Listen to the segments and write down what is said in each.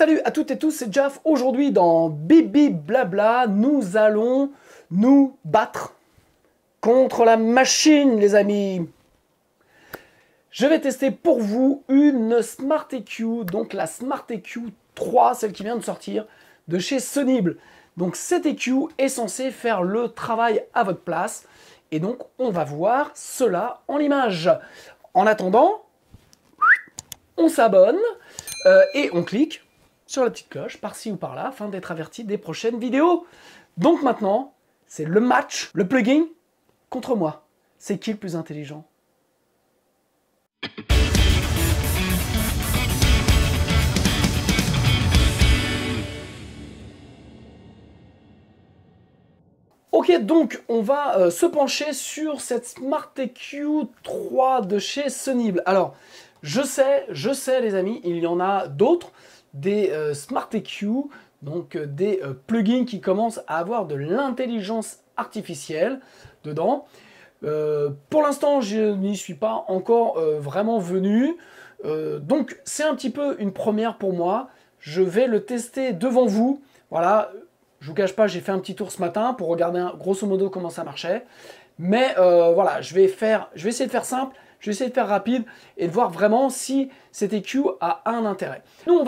Salut à toutes et tous, c'est Jaff. Aujourd'hui dans Bibi Blabla, nous allons nous battre contre la machine, les amis. Je vais tester pour vous une Smart EQ, donc la Smart EQ 3, celle qui vient de sortir de chez Sonible. Donc cette EQ est censée faire le travail à votre place. Et donc on va voir cela en l'image. En attendant, on s'abonne euh, et on clique sur la petite cloche, par-ci ou par-là, afin d'être averti des prochaines vidéos. Donc maintenant, c'est le match, le plugin contre moi. C'est qui le plus intelligent Ok, donc on va euh, se pencher sur cette Smart EQ 3 de chez Sonible. Alors, je sais, je sais les amis, il y en a d'autres des euh, Smart SmartEQ, donc euh, des euh, plugins qui commencent à avoir de l'intelligence artificielle dedans. pour l'instant, je n'y suis pas encore vraiment venu. donc, c'est un petit peu une première pour moi. Je vais le tester devant vous. Voilà, je vous cache pas, j'ai fait un petit tour ce matin pour regarder grosso modo comment ça marchait. Mais voilà, je vais, je vais essayer de faire simple. Je vais essayer de faire rapide et de voir vraiment si cet EQ a un intérêt. Nous, on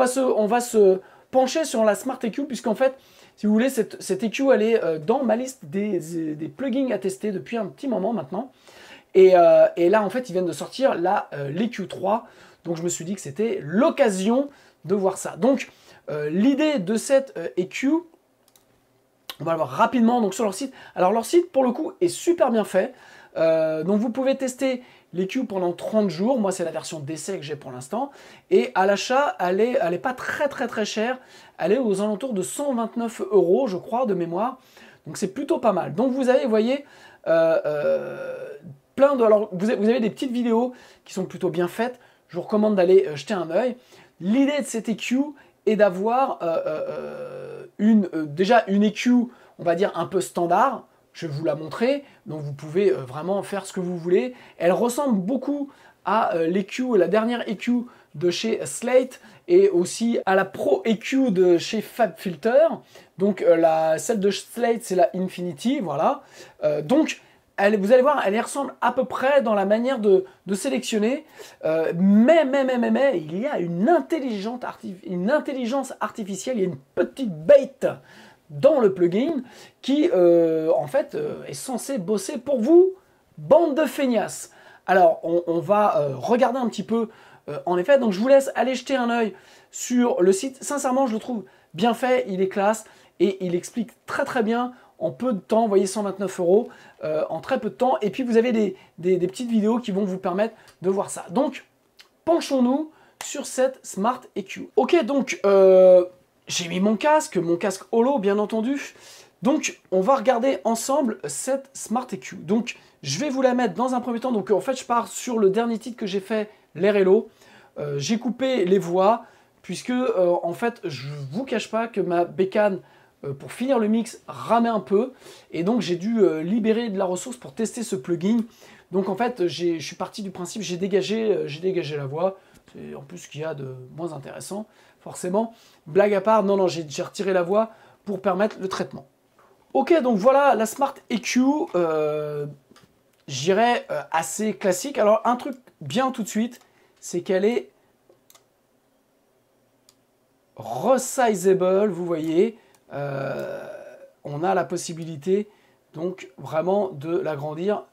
va se, pencher sur la Smart EQ puisqu'en fait, si vous voulez, cette, EQ, e elle est euh, dans ma liste euh, des, plugins à tester depuis un petit moment maintenant. Et, euh, là, en fait, ils viennent de sortir l'EQ3. Donc, je me suis dit que c'était l'occasion de voir ça. Donc, l'idée de cette EQ, e on va le voir rapidement donc, sur leur site. Alors, leur site, pour le coup, est super bien fait. Euh, donc vous pouvez tester l'EQ pendant 30 jours. Moi, c'est la version d'essai que j'ai pour l'instant. Et à l'achat, elle n'est est pas très très très chère. Elle est aux alentours de 129 euros, je crois, de mémoire. Donc c'est plutôt pas mal. Donc vous avez, voyez, euh, euh, plein de... Alors vous avez des petites vidéos qui sont plutôt bien faites. Je vous recommande d'aller jeter un œil. L'idée de cette EQ est d'avoir déjà une EQ, on va dire, un peu standard je vais vous la montrer, donc vous pouvez euh, vraiment faire ce que vous voulez. Elle ressemble beaucoup à euh, l'EQ, la dernière EQ de chez Slate et aussi à la Pro EQ de chez FabFilter. Donc euh, la, celle de Slate, c'est la Infinity, voilà. donc vous allez voir, elle ressemble à peu près dans la manière de, sélectionner. mais, mais, mais, mais, il y a une, une intelligence artificielle, il y a une petite bête dans le plugin qui, euh, en fait, euh, est censé bosser pour vous, bande de feignasses. Alors, on, va euh, regarder un petit peu, en effet. Donc, je vous laisse aller jeter un oeil sur le site. Sincèrement, je le trouve bien fait, il est classe et il explique très très bien en peu de temps, vous voyez 129 euros en très peu de temps. Et puis vous avez des, petites vidéos qui vont vous permettre de voir ça. Donc, penchons-nous sur cette Smart EQ. Ok, donc j'ai mis mon casque, mon casque holo bien entendu. Donc on va regarder ensemble cette Smart EQ. Donc je vais vous la mettre dans un premier temps. Donc en fait je pars sur le dernier titre que j'ai fait, l'air et l'eau. j'ai coupé les voix puisque euh, en fait je ne vous cache pas que ma bécane euh, pour finir le mix ramait un peu et donc j'ai dû euh, libérer de la ressource pour tester ce plugin. Donc en fait je suis parti du principe j'ai dégagé, j'ai dégagé la voix. C'est en plus ce qu'il y a de moins intéressant forcément. Blague à part, non, non, j'ai retiré la voix pour permettre le traitement. Ok, donc voilà la Smart EQ, euh, j'irais euh, assez classique. Alors un truc bien tout de suite, c'est qu'elle est resizable, vous voyez. Euh, on a la possibilité donc vraiment de l'agrandir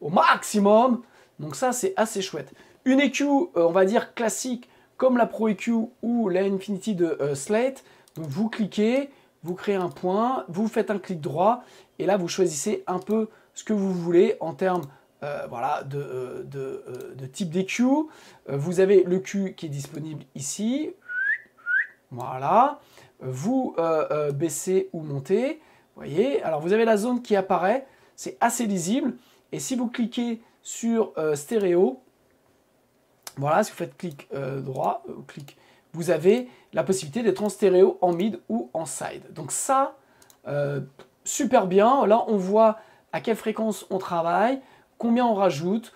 au maximum. Donc ça c'est assez chouette. Une EQ, on va dire classique, comme la Pro EQ ou la Infinity de euh, Slate. Donc vous cliquez, vous créez un point, vous faites un clic droit et là vous choisissez un peu ce que vous voulez en termes euh, euh, de, type d'EQ. Vous avez le Q qui est disponible ici. Voilà. Vous baissez ou montez. voyez, alors vous avez la zone qui apparaît. C'est assez lisible. Et si vous cliquez sur stéréo, voilà, si vous faites clic euh, droit, euh, clic, vous avez la possibilité d'être en stéréo, en mid ou en side. Donc ça, euh, super bien. Là, on voit à quelle fréquence on travaille, combien on rajoute,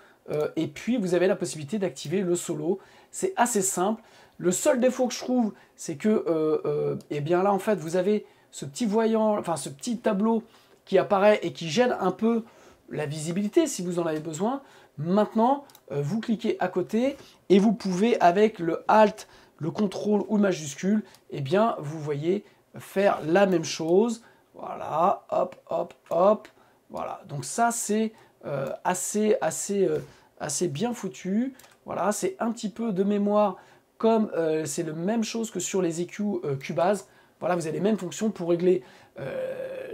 et puis vous avez la possibilité d'activer le solo. C'est assez simple. Le seul défaut que je trouve, c'est que, eh bien là, en fait, vous avez ce petit voyant, enfin ce petit tableau qui apparaît et qui gêne un peu la visibilité si vous en avez besoin. Maintenant, euh, vous cliquez à côté et vous pouvez avec le Alt, le contrôle ou majuscule, eh bien, vous voyez faire la même chose. Voilà, hop, hop, hop. Voilà, donc ça c'est euh, assez, assez, euh, assez bien foutu. Voilà, c'est un petit peu de mémoire comme c'est la même chose que sur les EQ Cubase. Voilà, vous avez les mêmes fonctions pour régler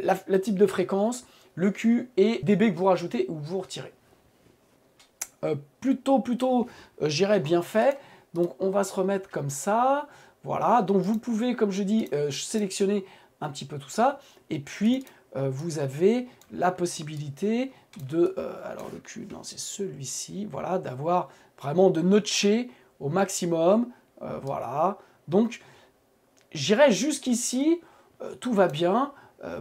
la, type de fréquence, le Q et DB que vous rajoutez ou vous retirez. Euh, plutôt, plutôt, euh, j'irai bien fait. Donc on va se remettre comme ça. Voilà, donc vous pouvez, comme je dis, euh, sélectionner un petit peu tout ça. Et puis, vous avez la possibilité de... alors le cul, non, c'est celui-ci. Voilà, d'avoir vraiment de notcher au maximum. voilà. Donc, j'irai jusqu'ici, tout va bien.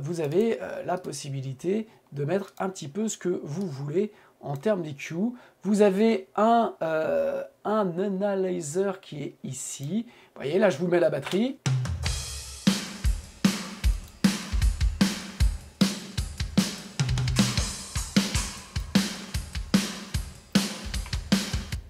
vous avez la possibilité de mettre un petit peu ce que vous voulez en termes d'EQ. Vous avez un, euh, un analyzer qui est ici. Vous voyez, là, je vous mets la batterie.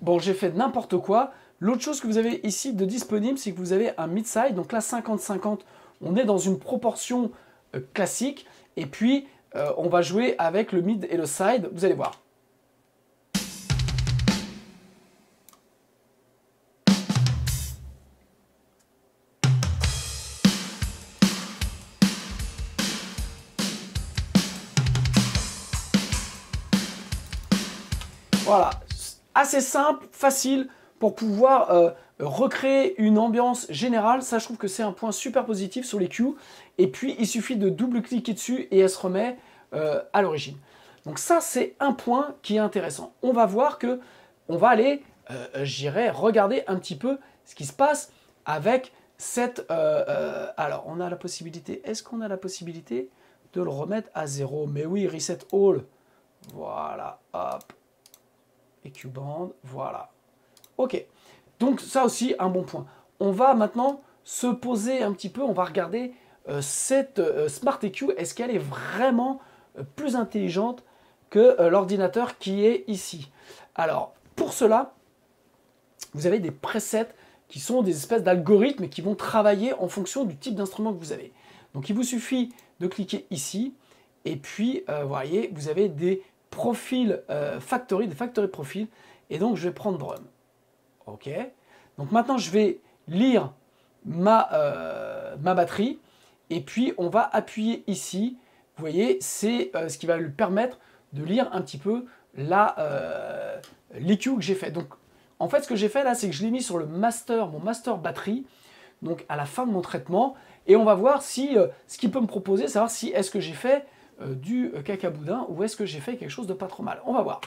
Bon, j'ai fait n'importe quoi. L'autre chose que vous avez ici de disponible, c'est que vous avez un mid-side. Donc là, 50-50, on est dans une proportion euh, classique. Et puis, euh, on va jouer avec le mid et le side. Vous allez voir. Voilà, assez simple, facile pour pouvoir euh, recréer une ambiance générale. Ça, je trouve que c'est un point super positif sur les queues. Et puis, il suffit de double-cliquer dessus et elle se remet euh, à l'origine. Donc ça, c'est un point qui est intéressant. On va voir que, on va aller, euh, j'irai regarder un petit peu ce qui se passe avec cette... alors, on a la possibilité, est-ce qu'on a la possibilité de le remettre à zéro Mais oui, reset all. Voilà, hop, et band voilà. Ok, donc ça aussi un bon point. On va maintenant se poser un petit peu, on va regarder euh, cette euh, Smart EQ, est-ce qu'elle est vraiment euh, plus intelligente que l'ordinateur qui est ici Alors, pour cela, vous avez des presets qui sont des espèces d'algorithmes qui vont travailler en fonction du type d'instrument que vous avez. Donc il vous suffit de cliquer ici, et puis, vous voyez, vous avez des profil euh, factory, de factory profil, et donc je vais prendre drum. Ok. Donc maintenant je vais lire ma, euh, ma batterie, et puis on va appuyer ici. Vous voyez, c'est euh, ce qui va lui permettre de lire un petit peu la l'EQ que j'ai fait. Donc en fait ce que j'ai fait là, c'est que je l'ai mis sur le master, mon master batterie, donc à la fin de mon traitement, et on va voir si ce qu'il peut me proposer, savoir si est-ce que j'ai fait euh, du caca boudin ou est-ce que j'ai fait quelque chose de pas trop mal On va voir.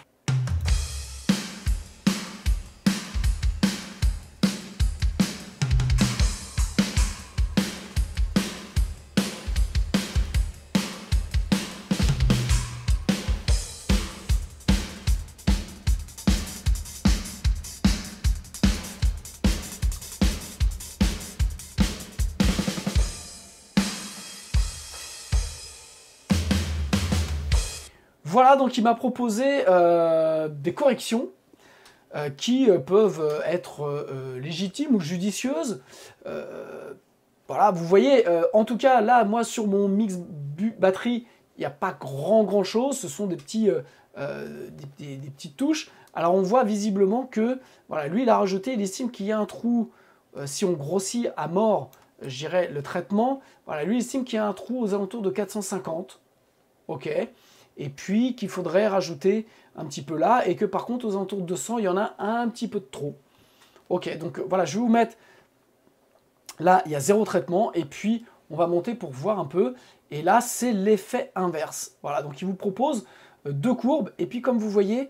Voilà, donc il m'a proposé euh, des corrections euh, qui euh, peuvent être légitimes ou judicieuses. voilà, vous voyez, en tout cas, là, moi, sur mon mix batterie, il n'y a pas grand grand chose, ce sont des, petits, petites touches. Alors on voit visiblement que, voilà, lui il a rajouté, il estime qu'il y a un trou, si on grossit à mort, je dirais, le traitement, voilà, lui il estime qu'il y a un trou aux alentours de 450. Ok et puis qu'il faudrait rajouter un petit peu là, et que par contre, aux alentours de 200, il y en a un petit peu de trop. Ok, donc euh, voilà, je vais vous mettre... Là, il y a zéro traitement, et puis on va monter pour voir un peu. Et là, c'est l'effet inverse. Voilà, donc il vous propose euh, deux courbes, et puis comme vous voyez,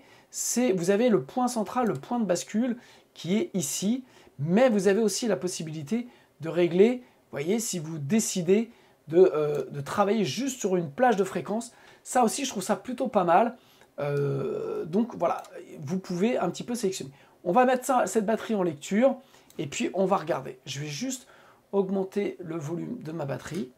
vous avez le point central, le point de bascule, qui est ici, mais vous avez aussi la possibilité de régler, vous voyez, si vous décidez de euh, travailler juste sur une plage de fréquence, ça aussi, je trouve ça plutôt pas mal. Euh, donc voilà, vous pouvez un petit peu sélectionner. On va mettre cette batterie en lecture et puis on va regarder. Je vais juste augmenter le volume de ma batterie.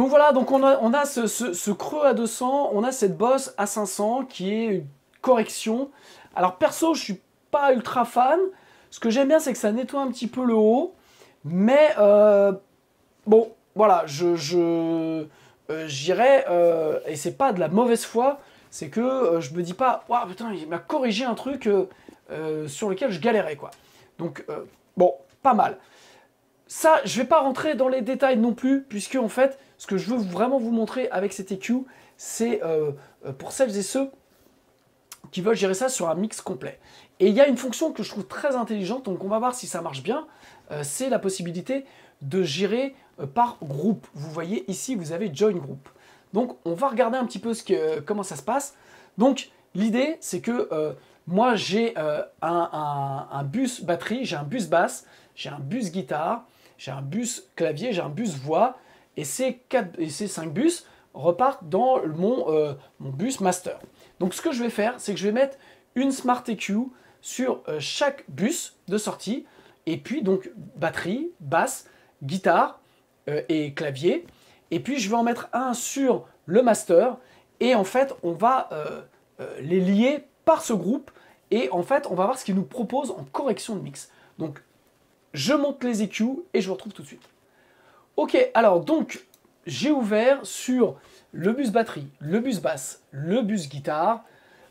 Donc voilà, donc on a, on a ce, creux à 200, on a cette bosse à 500 qui est une correction. Alors perso, je suis pas ultra fan. Ce que j'aime bien, c'est que ça nettoie un petit peu le haut. Mais euh, bon, voilà, je, je euh, j'irai, euh, et c'est pas de la mauvaise foi, c'est que je me dis pas, waouh putain, il m'a corrigé un truc sur lequel je galérais quoi. Donc bon, pas mal. Ça, je vais pas rentrer dans les détails non plus, puisque en fait, ce que je veux vraiment vous montrer avec cet EQ, c'est euh, euh, pour celles et ceux qui veulent gérer ça sur un mix complet. Et il y a une fonction que je trouve très intelligente, donc on va voir si ça marche bien, euh, c'est la possibilité de gérer par groupe. Vous voyez ici, vous avez Join Group. Donc on va regarder un petit peu comment ça se passe. Donc l'idée, c'est que moi j'ai un bus batterie, j'ai un bus basse, j'ai un bus guitare, j'ai un bus clavier, j'ai un bus voix, et ces, 5 bus repartent dans mon, euh, mon, bus master. Donc ce que je vais faire, c'est que je vais mettre une Smart EQ sur euh, chaque bus de sortie, et puis donc batterie, basse, guitare euh, et clavier. Et puis je vais en mettre un sur le master, et en fait on va les lier par ce groupe, et en fait on va voir ce qu'il nous propose en correction de mix. Donc je monte les EQ et je vous retrouve tout de suite. Ok, alors donc, j'ai ouvert sur le bus batterie, le bus basse, le bus guitare,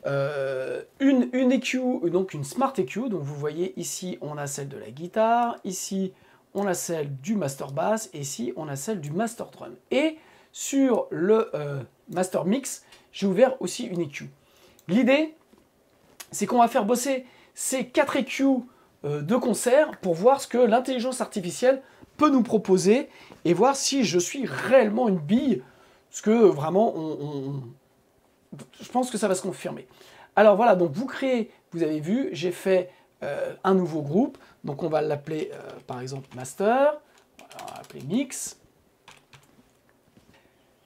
euh, une, une EQ, euh, donc une Smart EQ. Donc vous voyez ici, on a celle de la guitare, ici, on a celle du master bass, et ici, on a celle du master drum. Et sur le euh, master mix, j'ai ouvert aussi une EQ. L'idée, c'est qu'on va faire bosser ces quatre EQ de concert pour voir ce que l'intelligence artificielle peut nous proposer et voir si je suis réellement une bille. Parce que vraiment, on, je pense que ça va se confirmer. Alors voilà, donc vous créez, vous avez vu, j'ai fait euh, un nouveau groupe. Donc on va l'appeler euh, par exemple Master. on va l'appeler Mix.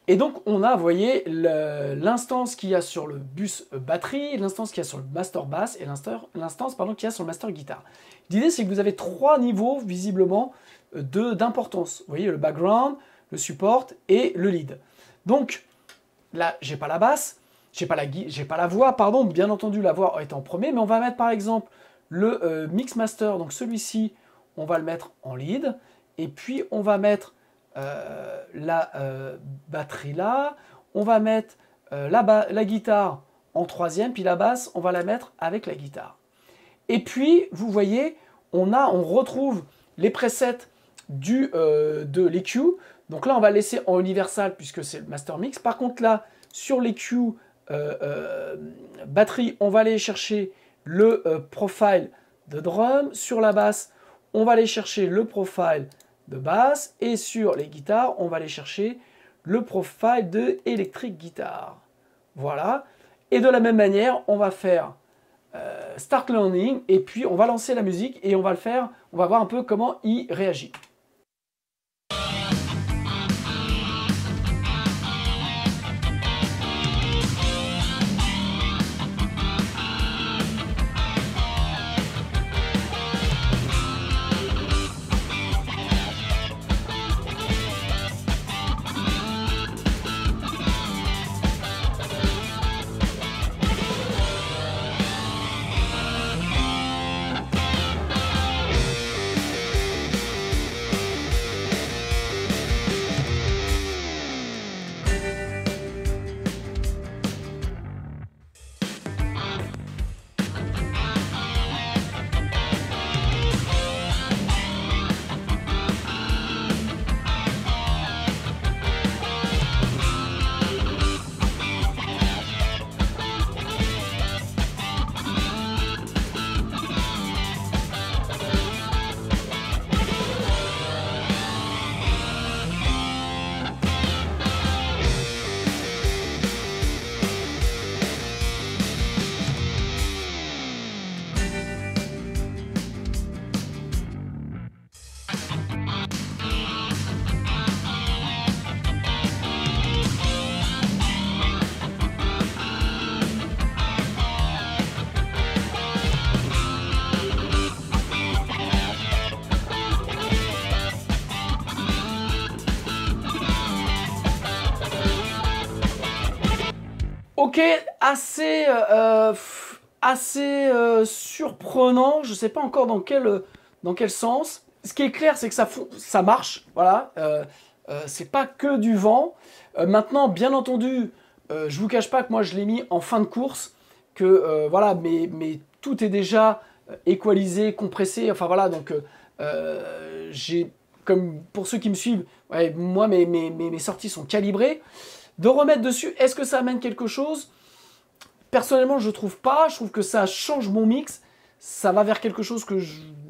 Et donc on a, vous voyez, l'instance qu'il y a sur le bus batterie, l'instance qu'il y a sur le master bass et l'instance qu'il y a sur le master guitare. L'idée c'est que vous avez trois niveaux visiblement d'importance. Vous voyez, le background, le support et le lead. Donc, là, j'ai pas la basse, j'ai pas la, pas la voix, pardon, bien entendu, la voix est en premier, mais on va mettre par exemple le euh, Mixmaster, mix master, donc celui-ci, on va le mettre en lead, et puis on va mettre euh, la euh, batterie là, on va mettre la, la guitare en troisième, puis la basse, on va la mettre avec la guitare. Et puis, vous voyez, on, a, on retrouve les presets euh, de l'EQ. Donc là, on va laisser en universal puisque c'est le master mix. Par contre, là, sur l'EQ euh, euh, batterie, on va aller chercher le profile de drum. Sur la basse, on va aller chercher le profile de basse. Et sur les guitares, on va aller chercher le profile de électrique guitare. Voilà. Et de la même manière, on va faire Start Learning et puis on va lancer la musique et on va le faire, on va voir un peu comment il réagit. Ok, assez, euh, euh, assez euh, surprenant. Je ne sais pas encore dans quel, dans quel sens. Ce qui est clair, c'est que ça, ça marche. Voilà, c'est pas que du vent. maintenant, bien entendu, je vous cache pas que moi je l'ai mis en fin de course. Que voilà, mais, mais tout est déjà équalisé, compressé. Enfin voilà, donc j'ai, comme pour ceux qui me suivent, ouais, moi mes, mes sorties sont calibrées de remettre dessus. Est-ce que ça amène quelque chose Personnellement, je trouve pas. Je trouve que ça change mon mix. Ça va vers quelque chose que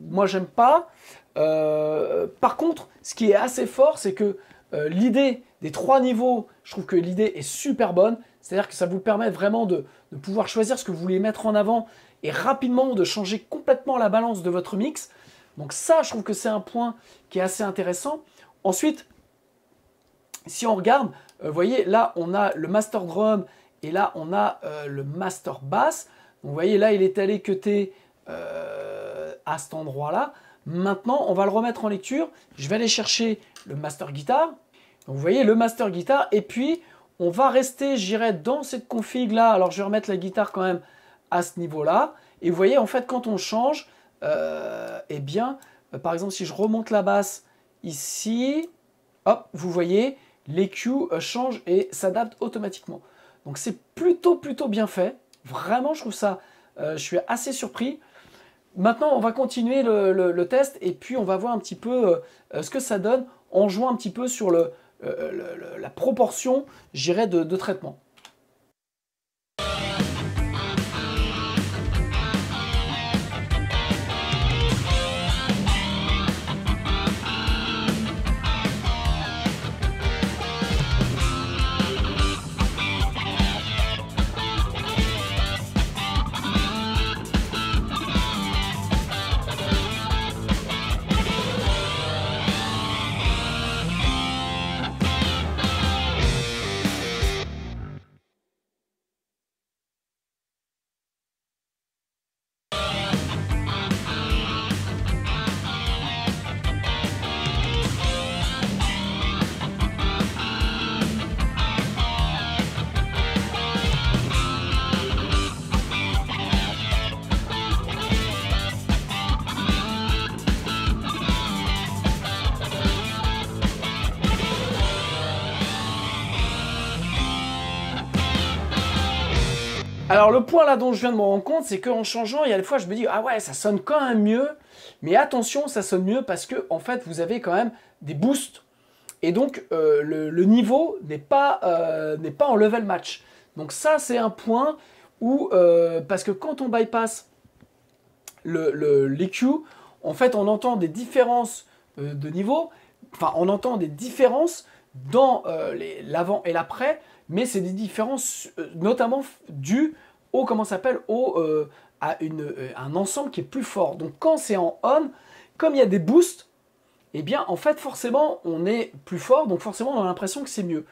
moi j'aime pas. Euh, par contre, ce qui est assez fort, c'est que euh, l'idée des trois niveaux, je trouve que l'idée est super bonne. C'est-à-dire que ça vous permet vraiment de, pouvoir choisir ce que vous voulez mettre en avant et rapidement de changer complètement la balance de votre mix. Donc ça, je trouve que c'est un point qui est assez intéressant. Ensuite, si on regarde, euh, vous voyez, là, on a le master drum et là, on a euh, le master bass. vous voyez, là, il est allé cuter euh, à cet endroit-là. Maintenant, on va le remettre en lecture. Je vais aller chercher le master guitare. vous voyez, le master guitare. Et puis, on va rester, j'irai dans cette config-là. Alors, je vais remettre la guitare quand même à ce niveau-là. Et vous voyez, en fait, quand on change, euh, eh bien, par exemple, si je remonte la basse ici, hop, vous voyez, les euh, change changent et s'adapte automatiquement. Donc c'est plutôt plutôt bien fait. Vraiment, je trouve ça, euh, je suis assez surpris. Maintenant, on va continuer le, test et puis on va voir un petit peu euh, ce que ça donne en jouant un petit peu sur le, la proportion, j'irais, de traitement. alors le point là dont je viens de me rendre compte, c'est qu'en changeant, il y a des fois je me dis ah ouais, ça sonne quand même mieux, mais attention, ça sonne mieux parce que en fait vous avez quand même des boosts et donc euh, le, niveau n'est pas euh, n'est pas en level match. Donc ça c'est un point où euh, parce que quand on bypass le l'EQ, en fait on entend des différences de niveau, enfin on entend des différences dans l'avant et l'après mais c'est des différences notamment du comment comment s'appelle, euh, au, à une, euh, un ensemble qui est plus fort. Donc quand c'est en on, comme il y a des boosts, eh bien en fait forcément on est plus fort, donc forcément on a l'impression que c'est mieux.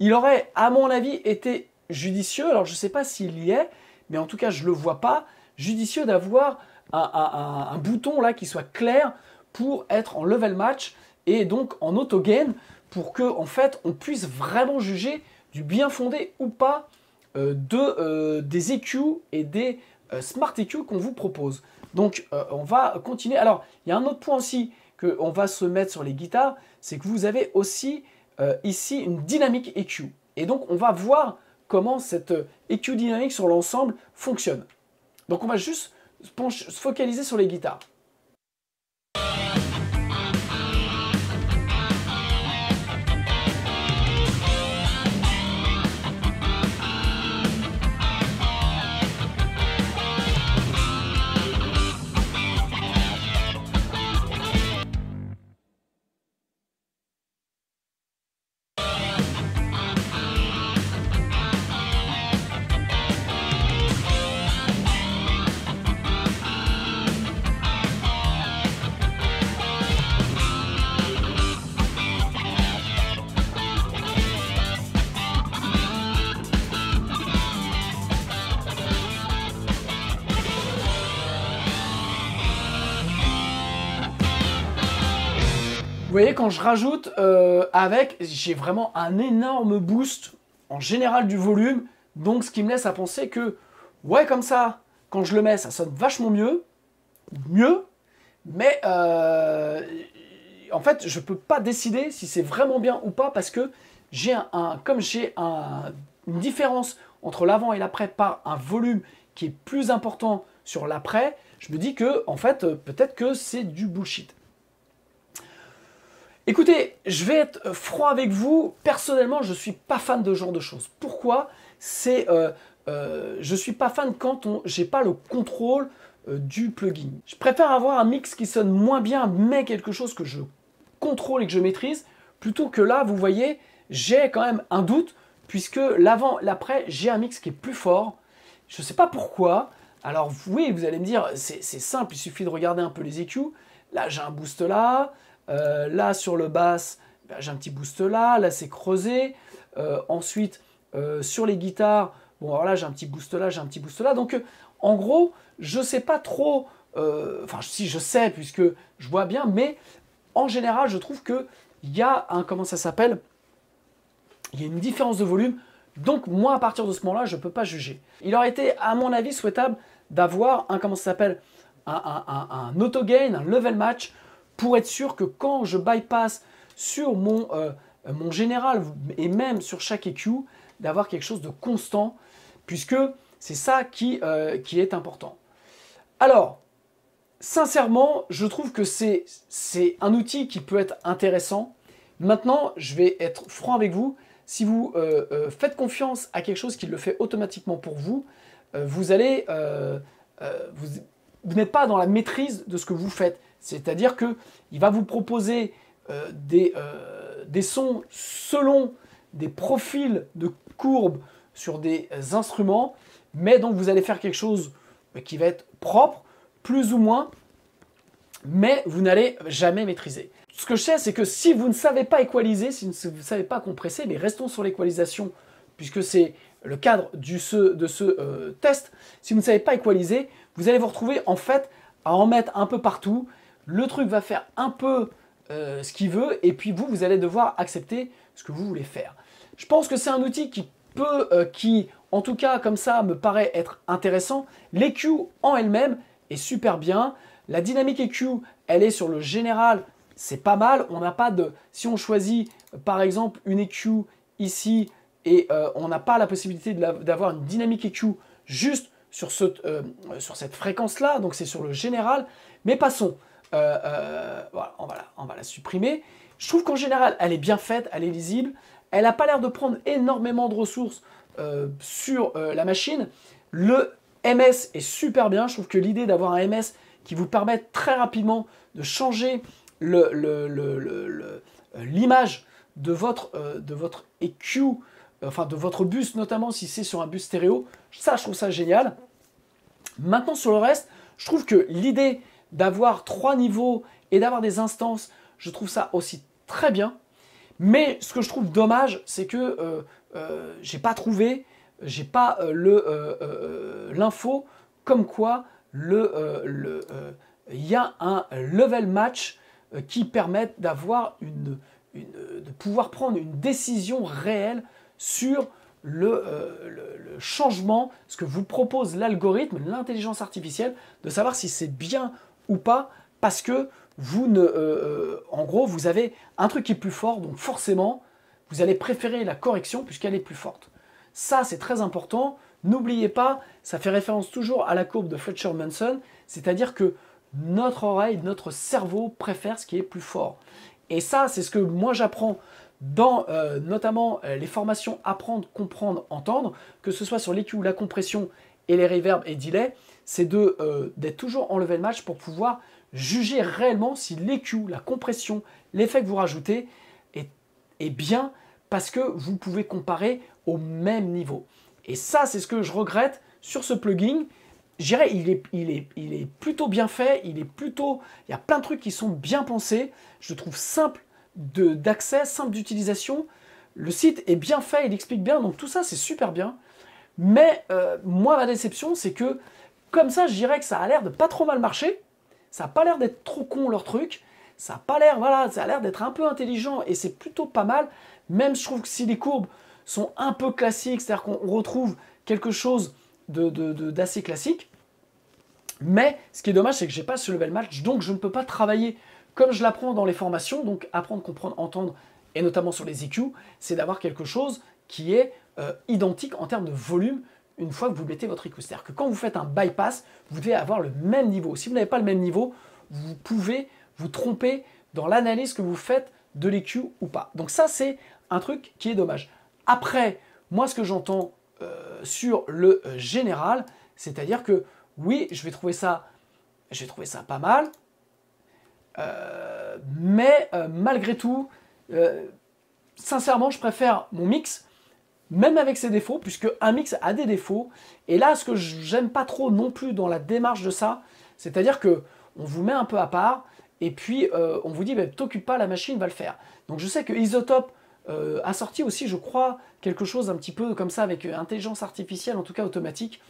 Il aurait, à mon avis, été judicieux, alors je ne sais pas s'il y est, mais en tout cas je ne le vois pas, judicieux d'avoir un, bouton là qui soit clair pour être en level match et donc en auto-gain pour que en fait on puisse vraiment juger du bien fondé ou pas euh, de, euh, des EQ et des euh, Smart EQ qu'on vous propose. Donc on va continuer. Alors il y a un autre point aussi qu'on va se mettre sur les guitares, c'est que vous avez aussi ici une dynamique EQ. Et donc on va voir comment cette EQ e dynamique sur l'ensemble fonctionne. Donc on va juste se focaliser sur les guitares. je rajoute euh, avec, j'ai vraiment un énorme boost en général du volume. Donc ce qui me laisse à penser que, ouais, comme ça, quand je le mets, ça sonne vachement mieux. Mieux. Mais euh, en fait, je ne peux pas décider si c'est vraiment bien ou pas parce que j'ai un, comme j'ai une différence entre l'avant et l'après par un volume qui est plus important sur l'après, je me dis que en fait euh, peut-être que c'est du bullshit. Écoutez, je vais être euh, froid avec vous. Personnellement, je ne suis pas fan de ce genre de choses. Pourquoi C'est euh, euh je suis pas fan quand on j'ai pas le contrôle euh, du plugin. Je préfère avoir un mix qui sonne moins bien, mais quelque chose que je contrôle et que je maîtrise, plutôt que là, vous voyez, j'ai quand même un doute, puisque l'avant, l'après, j'ai un mix qui est plus fort. Je ne sais pas pourquoi. Alors oui, vous allez me dire, c'est simple, il suffit de regarder un peu les EQ. Là, j'ai un boost là, euh, là, sur le bass, ben, j'ai un petit boost là. Là, c'est creusé. Euh, ensuite, euh, sur les guitares, bon, alors là, j'ai un petit boost là, j'ai un petit boost là. Donc, en gros, je ne sais pas trop. Enfin, si, je sais, puisque je vois bien. Mais en général, je trouve qu'il y a un. Comment ça s'appelle Il y a une différence de volume. Donc moi, à partir de ce moment-là, je ne peux pas juger. Il aurait été, à mon avis, souhaitable d'avoir un, comment ça s'appelle, un auto-gain, un level match, pour être sûr que quand je bypass sur mon, euh, mon général et même sur chaque EQ, d'avoir quelque chose de constant, puisque c'est ça qui, euh, qui est important. Alors, sincèrement, je trouve que c'est un outil qui peut être intéressant. Maintenant, je vais être franc avec vous. Si vous euh, faites confiance à quelque chose qui le fait automatiquement pour vous, vous allez, vous, vous n'êtes pas dans la maîtrise de ce que vous faites. C'est-à-dire qu'il va vous proposer euh, euh, des, sons selon des profils de courbes sur des instruments, mais donc vous allez faire quelque chose euh, qui va être propre, plus ou moins, mais vous n'allez jamais maîtriser. Ce que je sais, c'est que si vous ne savez pas équaliser, si vous ne savez pas compresser, mais restons sur l'équalisation, puisque c'est le cadre de ce test, si vous ne savez pas équaliser, vous allez vous retrouver en fait à en mettre un peu partout, le truc va faire un peu euh, ce qu'il veut, et puis vous, vous allez devoir accepter ce que vous voulez faire. Je pense que c'est un outil qui peut, euh, qui en tout cas comme ça me paraît être intéressant. L'EQ en elle-même est super bien. La dynamique EQ, elle est sur le général, c'est pas mal. On n'a pas de, si on choisit par exemple une EQ ici et euh, on n'a pas la possibilité d'avoir une dynamique EQ juste sur cette fréquence là, donc c'est sur le général. Mais passons. Euh, euh, voilà, on, va la, supprimer. Je trouve qu'en général, elle est bien faite, elle est lisible. Elle n'a pas l'air de prendre énormément de ressources euh, sur la machine. Le MS est super bien. Je trouve que l'idée d'avoir un MS qui vous permette très rapidement de changer l'image de, votre, de votre EQ, enfin de votre bus notamment si c'est sur un bus stéréo. Ça, je trouve ça génial. Maintenant, sur le reste, je trouve que l'idée d'avoir trois niveaux et d'avoir des instances, je trouve ça aussi très bien. Mais ce que je trouve dommage, c'est que euh, euh, j'ai pas trouvé, j'ai pas euh, le l'info comme quoi le, il y a un level match qui permet d'avoir une, de pouvoir prendre une décision réelle sur le, le changement, ce que vous propose l'algorithme, l'intelligence artificielle, de savoir si c'est bien ou pas parce que vous ne, euh, euh, en gros, vous avez un truc qui est plus fort, donc forcément, vous allez préférer la correction puisqu'elle est plus forte. Ça, c'est très important. N'oubliez pas, ça fait référence toujours à la courbe de Fletcher-Munson, c'est-à-dire que notre oreille, notre cerveau préfère ce qui est plus fort. Et ça, c'est ce que moi j'apprends dans euh, notamment les formations apprendre, comprendre, entendre, que ce soit sur l'écu, la compression et les reverbs et delay c'est de euh, d'être toujours en level match pour pouvoir juger réellement si l'EQ, la compression, l'effet que vous rajoutez est, bien parce que vous pouvez comparer au même niveau. Et ça, c'est ce que je regrette sur ce plugin. Je il est, il, est, plutôt bien fait, il est plutôt, il y a plein de trucs qui sont bien pensés. Je le trouve simple d'accès, simple d'utilisation. Le site est bien fait, il explique bien, donc tout ça c'est super bien. Mais euh, moi ma déception c'est que comme ça, je dirais que ça a l'air de pas trop mal marcher. Ça n'a pas l'air d'être trop con leur truc. Ça a pas l'air, voilà, ça a l'air d'être un peu intelligent et c'est plutôt pas mal. Même je trouve que si les courbes sont un peu classiques, c'est-à-dire qu'on retrouve quelque chose d'assez classique. Mais ce qui est dommage, c'est que j'ai pas ce level match, donc je ne peux pas travailler comme je l'apprends dans les formations, donc apprendre, comprendre, entendre, et notamment sur les EQ, c'est d'avoir quelque chose qui est euh, identique en termes de volume une fois que vous mettez votre écouteur, que quand vous faites un bypass, vous devez avoir le même niveau. Si vous n'avez pas le même niveau, vous pouvez vous tromper dans l'analyse que vous faites de l'EQ ou pas. Donc ça, c'est un truc qui est dommage. Après, moi, ce que j'entends euh, sur le euh, général, c'est-à-dire que oui, je vais trouver ça, j'ai trouvé ça pas mal, euh, mais malgré tout, sincèrement, je préfère mon mix même avec ses défauts, puisque un mix a des défauts. Et là, ce que j'aime pas trop non plus dans la démarche de ça, c'est-à-dire que on vous met un peu à part, et puis euh, on vous dit, ne bah, t'occupe pas, la machine va le faire. Donc je sais que Isotope euh, a sorti aussi, je crois, quelque chose un petit peu comme ça avec euh, intelligence artificielle, en tout cas automatique.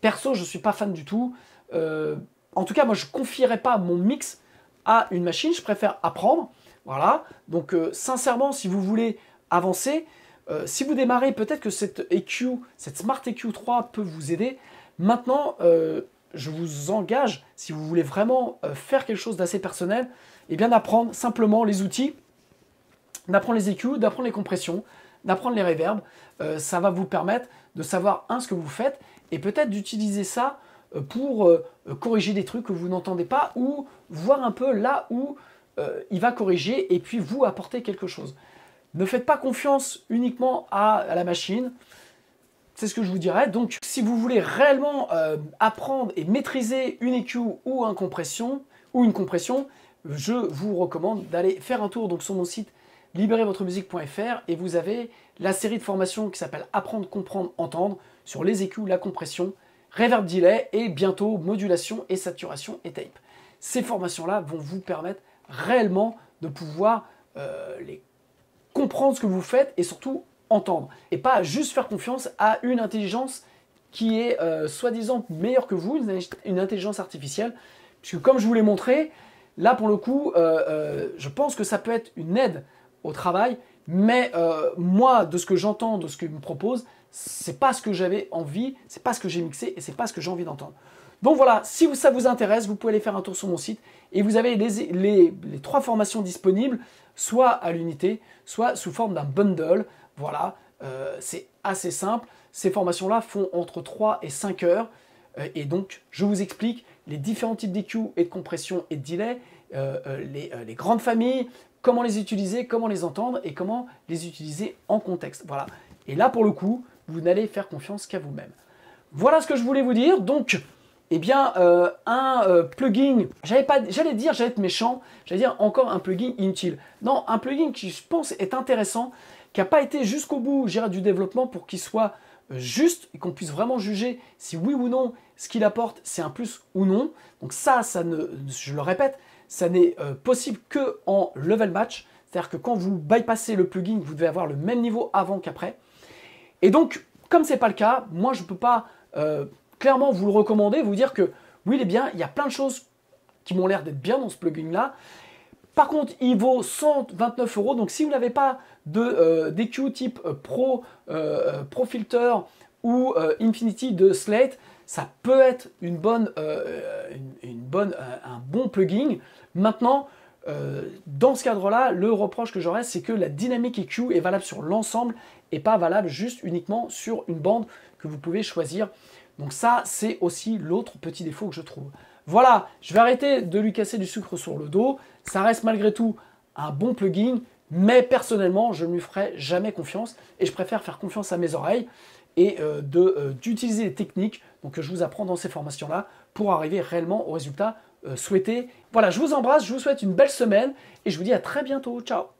Perso, je ne suis pas fan du tout. en tout cas, moi, je confierais pas mon mix à une machine. Je préfère apprendre. Voilà. Donc, sincèrement, si vous voulez avancer, euh, si vous démarrez, peut-être que cette EQ, cette Smart EQ3 peut vous aider. Maintenant, euh, je vous engage, si vous voulez vraiment euh, faire quelque chose d'assez personnel, et eh bien d'apprendre simplement les outils, d'apprendre les EQ, d'apprendre les compressions, d'apprendre les reverbs. ça va vous permettre de savoir, un, ce que vous faites, et peut-être d'utiliser ça pour corriger des trucs que vous n'entendez pas, ou voir un peu là où il va corriger, et puis vous apporter quelque chose. Ne faites pas confiance uniquement à, la machine. C'est ce que je vous dirais. Donc, si vous voulez réellement euh, apprendre et maîtriser une EQ ou, compression, ou une compression, je vous recommande d'aller faire un tour donc, sur mon site libérezvotremusique.fr et vous avez la série de formations qui s'appelle Apprendre, comprendre, entendre sur les EQ, la compression, reverb delay et bientôt modulation et saturation et tape. Ces formations-là vont vous permettre réellement de pouvoir euh, les comprendre ce que vous faites et surtout entendre. Et pas juste faire confiance à une intelligence qui est euh, soi-disant meilleure que vous, une, intelligence artificielle. Puisque comme je vous l'ai montré, là pour le coup, euh, euh, je pense que ça peut être une aide au travail, mais moi, de ce que j'entends, de ce qu'il me propose, c'est pas ce que j'avais envie, c'est pas ce que j'ai mixé et c'est pas ce que j'ai envie d'entendre. Donc voilà, si ça vous intéresse, vous pouvez aller faire un tour sur mon site et vous avez les, trois formations disponibles, soit à l'unité, soit sous forme d'un bundle. Voilà, euh, c'est assez simple. Ces formations-là font entre 3 et 5 heures. Euh, et donc, je vous explique les différents types d'EQ et de compression et de delay, euh, les, les grandes familles, comment les utiliser, comment les entendre et comment les utiliser en contexte. Voilà. Et là, pour le coup, vous n'allez faire confiance qu'à vous-même. Voilà ce que je voulais vous dire. Donc, eh bien, euh, un euh, plugin, j'allais dire, j'allais être méchant, j'allais dire encore un plugin inutile. Non, un plugin qui, je pense, est intéressant, qui n'a pas été jusqu'au bout, j'irai du développement pour qu'il soit euh, juste et qu'on puisse vraiment juger si oui ou non ce qu'il apporte c'est un plus ou non. Donc ça, ça ne, je le répète, ça n'est possible que en level match, c'est-à-dire que quand vous bypassez le plugin, vous devez avoir le même niveau avant qu'après. Et donc, comme ce n'est pas le cas, moi je ne peux pas euh, clairement vous le recommander, vous dire que oui, il bien, il y a plein de choses qui m'ont l'air d'être bien dans ce plugin là. Par contre, il vaut 129 euros. Donc, si vous n'avez pas de euh, type euh, Pro, Filter ou Infinity de Slate, ça peut être un bon plugin. Maintenant, dans ce cadre-là, le reproche que j'aurais, c'est que la dynamique EQ est valable sur l'ensemble et pas valable juste uniquement sur une bande que vous pouvez choisir. Donc ça, c'est aussi l'autre petit défaut que je trouve. Voilà, je vais arrêter de lui casser du sucre sur le dos. Ça reste malgré tout un bon plugin, mais personnellement, je ne lui ferai jamais confiance et je préfère faire confiance à mes oreilles et euh, euh, d'utiliser les techniques que je vous apprends dans ces formations-là pour arriver réellement au résultat euh, souhaité. Voilà, je vous embrasse, je vous souhaite une belle semaine et je vous dis à très bientôt. Ciao